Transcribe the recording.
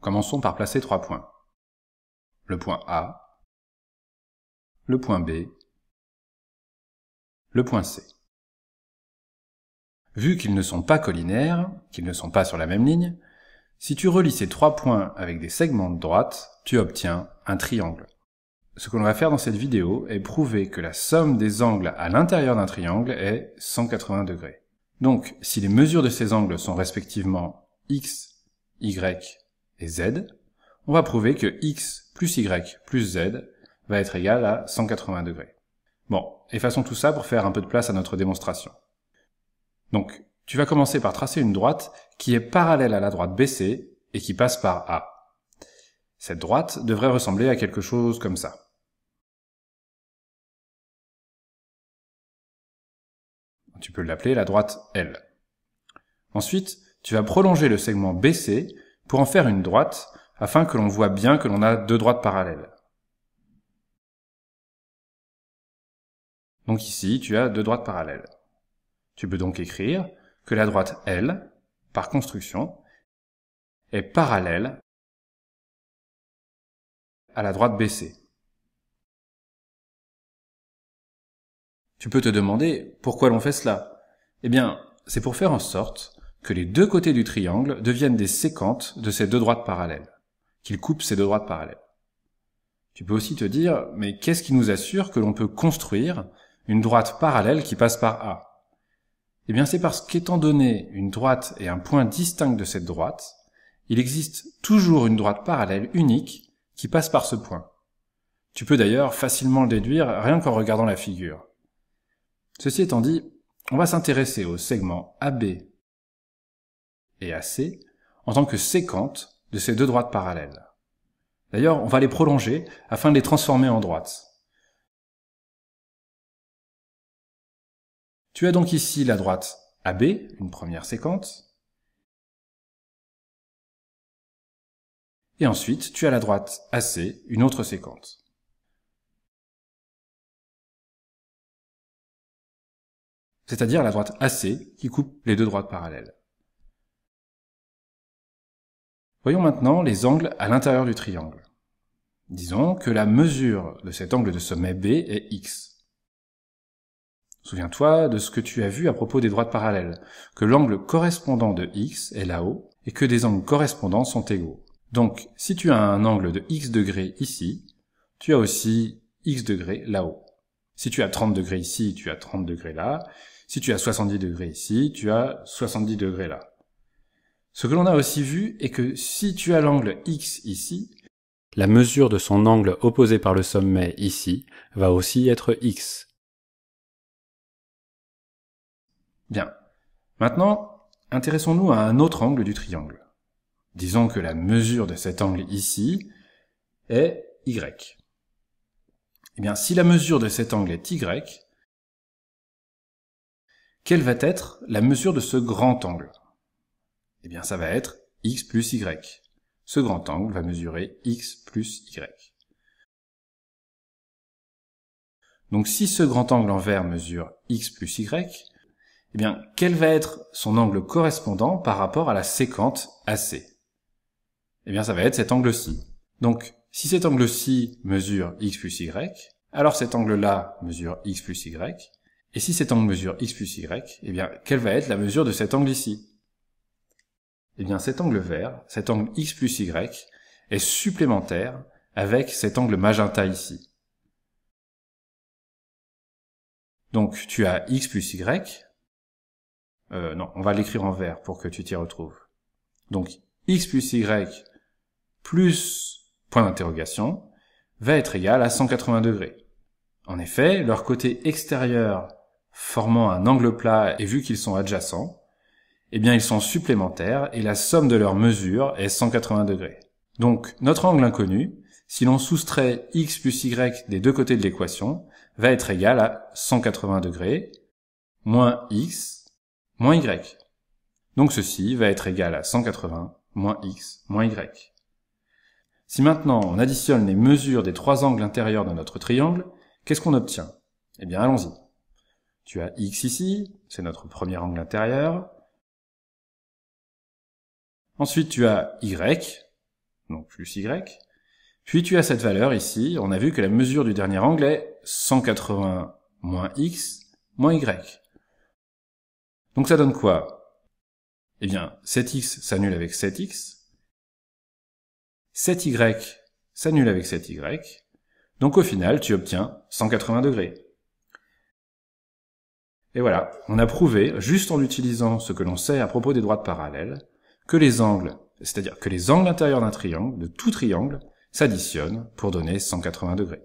Commençons par placer trois points. Le point A, le point B, le point C. Vu qu'ils ne sont pas collinaires, qu'ils ne sont pas sur la même ligne, si tu relis ces trois points avec des segments de droite, tu obtiens un triangle. Ce qu'on va faire dans cette vidéo est prouver que la somme des angles à l'intérieur d'un triangle est 180 degrés. Donc, si les mesures de ces angles sont respectivement x, y et z, on va prouver que x plus y plus z va être égal à 180 degrés. Bon, effaçons tout ça pour faire un peu de place à notre démonstration. Donc, tu vas commencer par tracer une droite qui est parallèle à la droite BC et qui passe par A. Cette droite devrait ressembler à quelque chose comme ça. Tu peux l'appeler la droite L. Ensuite, tu vas prolonger le segment BC pour en faire une droite, afin que l'on voit bien que l'on a deux droites parallèles. Donc ici, tu as deux droites parallèles. Tu peux donc écrire que la droite L, par construction, est parallèle à la droite BC. Tu peux te demander pourquoi l'on fait cela. Eh bien, c'est pour faire en sorte que les deux côtés du triangle deviennent des séquentes de ces deux droites parallèles, qu'il coupent ces deux droites parallèles. Tu peux aussi te dire, mais qu'est-ce qui nous assure que l'on peut construire une droite parallèle qui passe par A Eh bien c'est parce qu'étant donné une droite et un point distinct de cette droite, il existe toujours une droite parallèle unique qui passe par ce point. Tu peux d'ailleurs facilement le déduire rien qu'en regardant la figure. Ceci étant dit, on va s'intéresser au segment AB et AC en tant que séquente de ces deux droites parallèles. D'ailleurs, on va les prolonger afin de les transformer en droites. Tu as donc ici la droite AB, une première séquente, et ensuite tu as la droite AC, une autre séquente. C'est-à-dire la droite AC qui coupe les deux droites parallèles. Voyons maintenant les angles à l'intérieur du triangle. Disons que la mesure de cet angle de sommet B est x. Souviens-toi de ce que tu as vu à propos des droites parallèles, que l'angle correspondant de x est là-haut, et que des angles correspondants sont égaux. Donc, si tu as un angle de x degrés ici, tu as aussi x degrés là-haut. Si tu as 30 degrés ici, tu as 30 degrés là. Si tu as 70 degrés ici, tu as 70 degrés là. Ce que l'on a aussi vu est que si tu as l'angle X ici, la mesure de son angle opposé par le sommet ici va aussi être X. Bien. Maintenant, intéressons-nous à un autre angle du triangle. Disons que la mesure de cet angle ici est Y. Eh bien, si la mesure de cet angle est Y, quelle va être la mesure de ce grand angle eh bien, ça va être x plus y. Ce grand angle va mesurer x plus y. Donc si ce grand angle en vert mesure x plus y, eh bien, quel va être son angle correspondant par rapport à la séquente AC Eh bien, ça va être cet angle-ci. Donc, si cet angle-ci mesure x plus y, alors cet angle-là mesure x plus y, et si cet angle mesure x plus y, eh bien, quelle va être la mesure de cet angle ci eh bien cet angle vert, cet angle x plus y, est supplémentaire avec cet angle magenta ici. Donc tu as x plus y, euh, non, on va l'écrire en vert pour que tu t'y retrouves. Donc x plus y plus point d'interrogation va être égal à 180 degrés. En effet, leur côté extérieur formant un angle plat et vu qu'ils sont adjacents, eh bien ils sont supplémentaires et la somme de leurs mesures est 180 degrés. Donc notre angle inconnu, si l'on soustrait x plus y des deux côtés de l'équation, va être égal à 180 degrés moins x moins y. Donc ceci va être égal à 180 moins x moins y. Si maintenant on additionne les mesures des trois angles intérieurs de notre triangle, qu'est-ce qu'on obtient Eh bien allons-y. Tu as x ici, c'est notre premier angle intérieur, Ensuite, tu as y, donc plus y. Puis tu as cette valeur ici. On a vu que la mesure du dernier angle est 180 moins x moins y. Donc ça donne quoi Eh bien, 7x s'annule avec 7x. 7y s'annule avec 7y. Donc au final, tu obtiens 180 degrés. Et voilà, on a prouvé, juste en utilisant ce que l'on sait à propos des droites parallèles, que les angles, c'est-à-dire que les angles intérieurs d'un triangle, de tout triangle, s'additionnent pour donner 180 degrés.